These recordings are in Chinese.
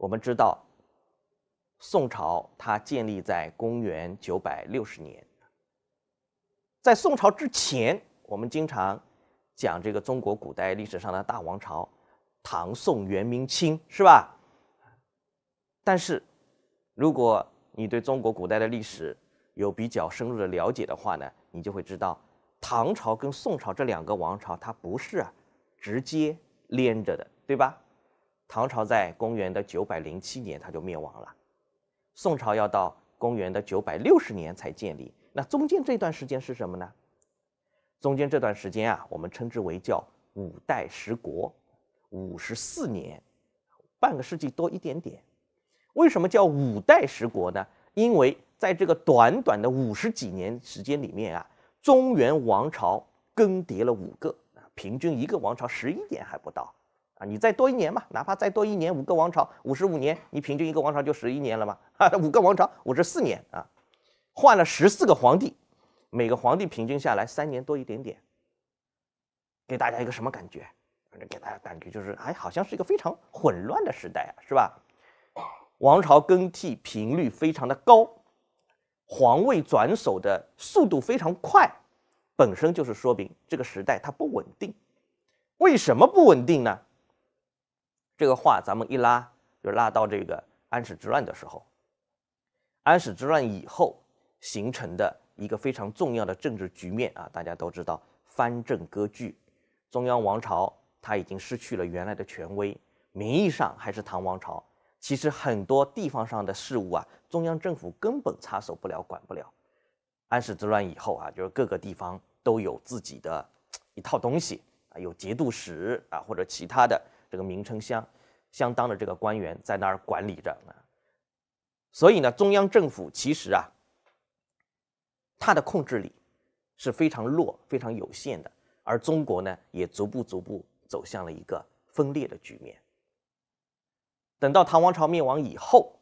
我们知道，宋朝它建立在公元960年。在宋朝之前，我们经常讲这个中国古代历史上的大王朝，唐、宋、元、明、清，是吧？但是，如果你对中国古代的历史有比较深入的了解的话呢，你就会知道，唐朝跟宋朝这两个王朝它不是直接连着的，对吧？唐朝在公元的九百零七年，它就灭亡了。宋朝要到公元的九百六十年才建立。那中间这段时间是什么呢？中间这段时间啊，我们称之为叫五代十国，五十四年，半个世纪多一点点。为什么叫五代十国呢？因为在这个短短的五十几年时间里面啊，中原王朝更迭了五个，平均一个王朝十一年还不到。啊，你再多一年嘛，哪怕再多一年，五个王朝五十五年，你平均一个王朝就十一年了嘛，哈，五个王朝五十四年啊，换了十四个皇帝，每个皇帝平均下来三年多一点点，给大家一个什么感觉？反正给大家感觉就是，哎，好像是一个非常混乱的时代啊，是吧？王朝更替频率非常的高，皇位转手的速度非常快，本身就是说明这个时代它不稳定。为什么不稳定呢？这个话咱们一拉就拉到这个安史之乱的时候，安史之乱以后形成的一个非常重要的政治局面啊，大家都知道藩镇割据，中央王朝它已经失去了原来的权威，名义上还是唐王朝，其实很多地方上的事务啊，中央政府根本插手不了、管不了。安史之乱以后啊，就是各个地方都有自己的一套东西啊，有节度使啊，或者其他的。这个名称相，相当的这个官员在那儿管理着啊，所以呢，中央政府其实啊，它的控制力是非常弱、非常有限的。而中国呢，也逐步逐步走向了一个分裂的局面。等到唐王朝灭亡以后，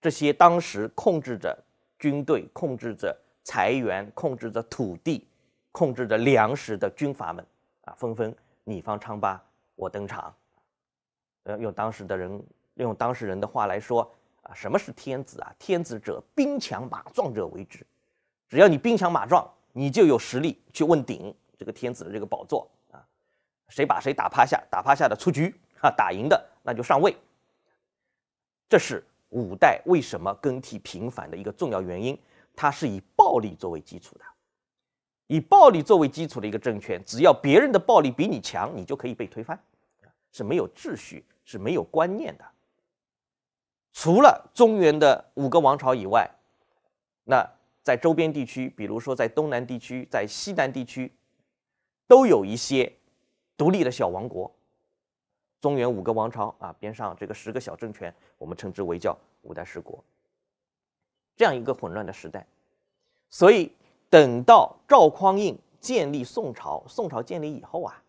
这些当时控制着军队、控制着财源、控制着土地、控制着粮食的军阀们啊，纷纷你方唱罢。我登场，呃，用当时的人，用当事人的话来说啊，什么是天子啊？天子者，兵强马壮者为之。只要你兵强马壮，你就有实力去问鼎这个天子的这个宝座啊。谁把谁打趴下，打趴下的出局啊，打赢的那就上位。这是五代为什么更替频繁的一个重要原因，它是以暴力作为基础的。以暴力作为基础的一个政权，只要别人的暴力比你强，你就可以被推翻，是没有秩序、是没有观念的。除了中原的五个王朝以外，那在周边地区，比如说在东南地区、在西南地区，都有一些独立的小王国。中原五个王朝啊，边上这个十个小政权，我们称之为叫五代十国，这样一个混乱的时代，所以。等到赵匡胤建立宋朝，宋朝建立以后啊，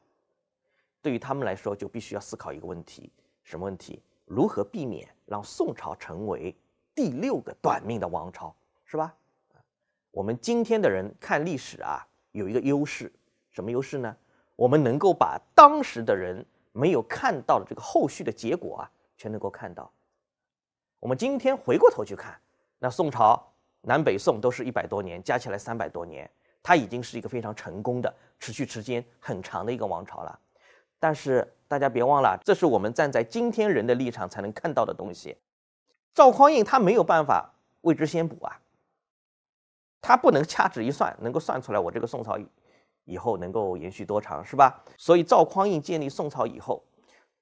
对于他们来说就必须要思考一个问题：什么问题？如何避免让宋朝成为第六个短命的王朝，是吧？我们今天的人看历史啊，有一个优势，什么优势呢？我们能够把当时的人没有看到的这个后续的结果啊，全能够看到。我们今天回过头去看那宋朝。南北宋都是一百多年，加起来三百多年，他已经是一个非常成功的、持续时间很长的一个王朝了。但是大家别忘了，这是我们站在今天人的立场才能看到的东西。赵匡胤他没有办法为之先卜啊，他不能掐指一算，能够算出来我这个宋朝以后能够延续多长，是吧？所以赵匡胤建立宋朝以后，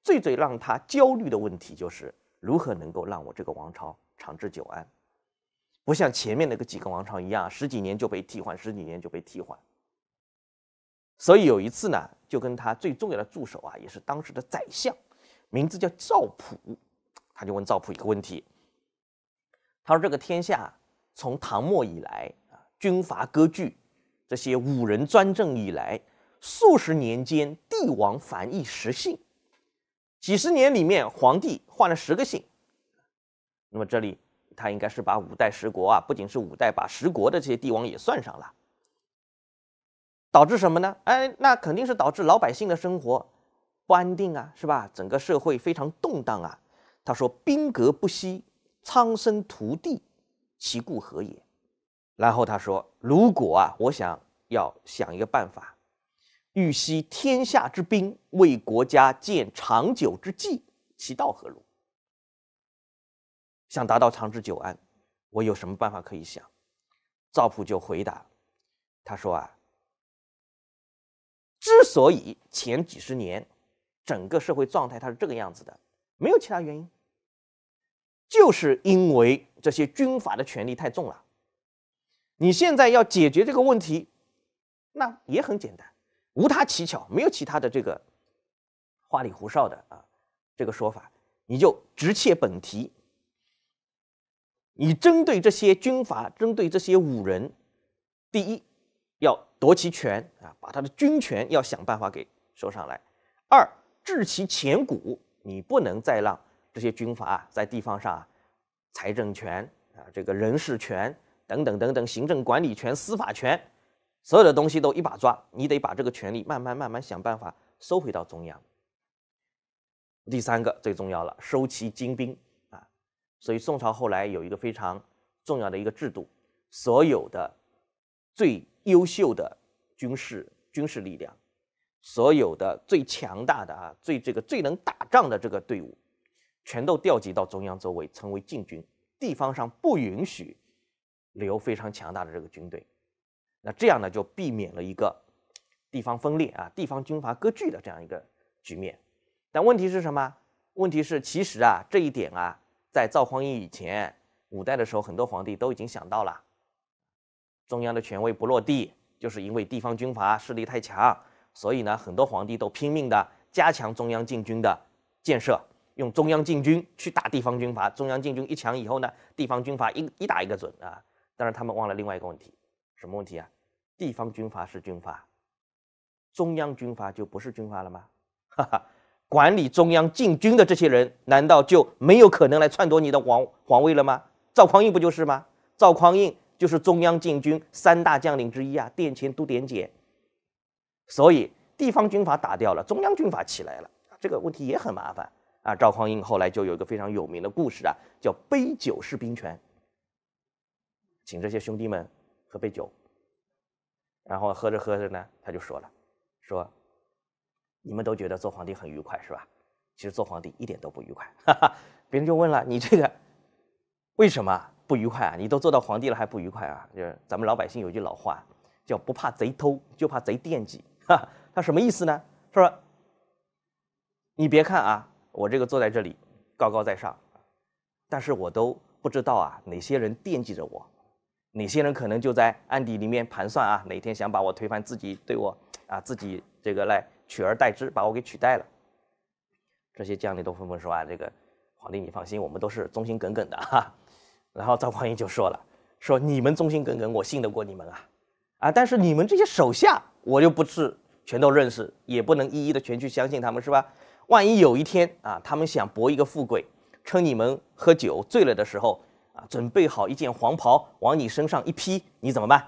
最最让他焦虑的问题就是如何能够让我这个王朝长治久安。不像前面那个几个王朝一样，十几年就被替换，十几年就被替换。所以有一次呢，就跟他最重要的助手啊，也是当时的宰相，名字叫赵普，他就问赵普一个问题。他说：“这个天下从唐末以来啊，军阀割据，这些五人专政以来，数十年间，帝王繁易十姓，几十年里面皇帝换了十个姓。”那么这里。他应该是把五代十国啊，不仅是五代，把十国的这些帝王也算上了，导致什么呢？哎，那肯定是导致老百姓的生活不安定啊，是吧？整个社会非常动荡啊。他说：“兵革不息，苍生涂地，其故何也？”然后他说：“如果啊，我想要想一个办法，欲息天下之兵，为国家建长久之计，其道何如？”想达到长治久安，我有什么办法可以想？赵普就回答：“他说啊，之所以前几十年整个社会状态它是这个样子的，没有其他原因，就是因为这些军阀的权力太重了。你现在要解决这个问题，那也很简单，无他奇巧，没有其他的这个花里胡哨的啊，这个说法，你就直切本题。”你针对这些军阀，针对这些武人，第一要夺其权啊，把他的军权要想办法给收上来；二治其前骨，你不能再让这些军阀在地方上啊，财政权啊，这个人事权等等等等，行政管理权、司法权，所有的东西都一把抓，你得把这个权力慢慢慢慢想办法收回到中央。第三个最重要了，收其精兵。所以宋朝后来有一个非常重要的一个制度，所有的最优秀的军事军事力量，所有的最强大的啊最这个最能打仗的这个队伍，全都调集到中央周围，成为禁军。地方上不允许留非常强大的这个军队，那这样呢就避免了一个地方分裂啊、地方军阀割据的这样一个局面。但问题是什么？问题是其实啊这一点啊。在赵匡胤以前，五代的时候，很多皇帝都已经想到了，中央的权威不落地，就是因为地方军阀势力太强，所以呢，很多皇帝都拼命的加强中央禁军的建设，用中央禁军去打地方军阀。中央禁军一强以后呢，地方军阀一一打一个准啊！但是他们忘了另外一个问题，什么问题啊？地方军阀是军阀，中央军阀就不是军阀了吗？哈哈。管理中央禁军的这些人，难道就没有可能来篡夺你的皇皇位了吗？赵匡胤不就是吗？赵匡胤就是中央禁军三大将领之一啊，殿前都点检。所以地方军阀打掉了，中央军阀起来了，这个问题也很麻烦啊。赵匡胤后来就有一个非常有名的故事啊，叫“杯酒释兵权”，请这些兄弟们喝杯酒，然后喝着喝着呢，他就说了，说。你们都觉得做皇帝很愉快是吧？其实做皇帝一点都不愉快。哈哈，别人就问了你这个为什么不愉快啊？你都做到皇帝了还不愉快啊？就是咱们老百姓有句老话，叫不怕贼偷，就怕贼惦记。哈，他什么意思呢？说，你别看啊，我这个坐在这里高高在上，但是我都不知道啊哪些人惦记着我，哪些人可能就在暗地里面盘算啊哪天想把我推翻，自己对我啊自己这个来。取而代之，把我给取代了。这些将领都纷纷说啊：“这个皇帝，你放心，我们都是忠心耿耿的哈。”然后赵匡胤就说了：“说你们忠心耿耿，我信得过你们啊！啊，但是你们这些手下，我又不是全都认识，也不能一一的全去相信他们，是吧？万一有一天啊，他们想搏一个富贵，趁你们喝酒醉了的时候啊，准备好一件黄袍往你身上一披，你怎么办？”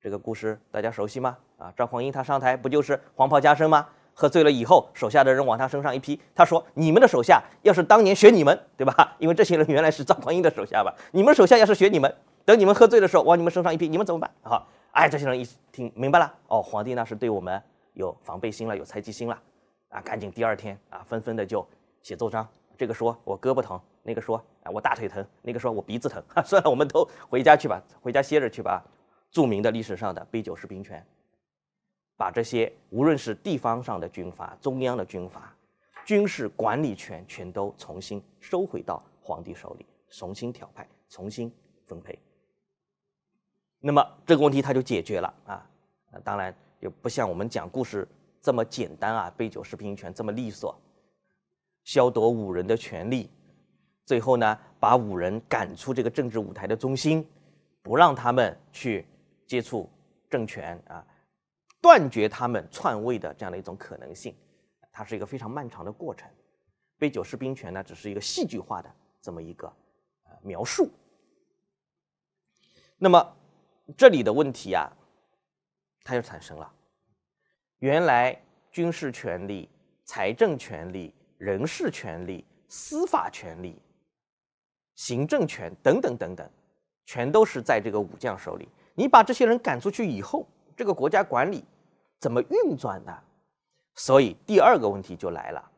这个故事大家熟悉吗？啊，赵匡胤他上台不就是黄袍加身吗？喝醉了以后，手下的人往他身上一批，他说：“你们的手下要是当年学你们，对吧？因为这些人原来是赵匡胤的手下吧？你们手下要是学你们，等你们喝醉的时候，往你们身上一批，你们怎么办？”好，哎，这些人一听明白了，哦，皇帝那是对我们有防备心了，有猜忌心了，啊，赶紧第二天啊，纷纷的就写奏章。这个说我胳膊疼，那个说啊我大腿疼，那个说我鼻子疼，算了，我们都回家去吧，回家歇着去吧。著名的历史上的杯酒释兵权，把这些无论是地方上的军阀、中央的军阀，军事管理权全都重新收回到皇帝手里，重新调派、重新分配。那么这个问题他就解决了啊！那当然也不像我们讲故事这么简单啊，杯酒释兵权这么利索，削夺五人的权利，最后呢把五人赶出这个政治舞台的中心，不让他们去。接触政权啊，断绝他们篡位的这样的一种可能性，它是一个非常漫长的过程。杯酒释兵权呢，只是一个戏剧化的这么一个呃描述。那么这里的问题啊，它就产生了：原来军事权力、财政权力、人事权力、司法权力、行政权等等等等，全都是在这个武将手里。你把这些人赶出去以后，这个国家管理怎么运转呢？所以第二个问题就来了。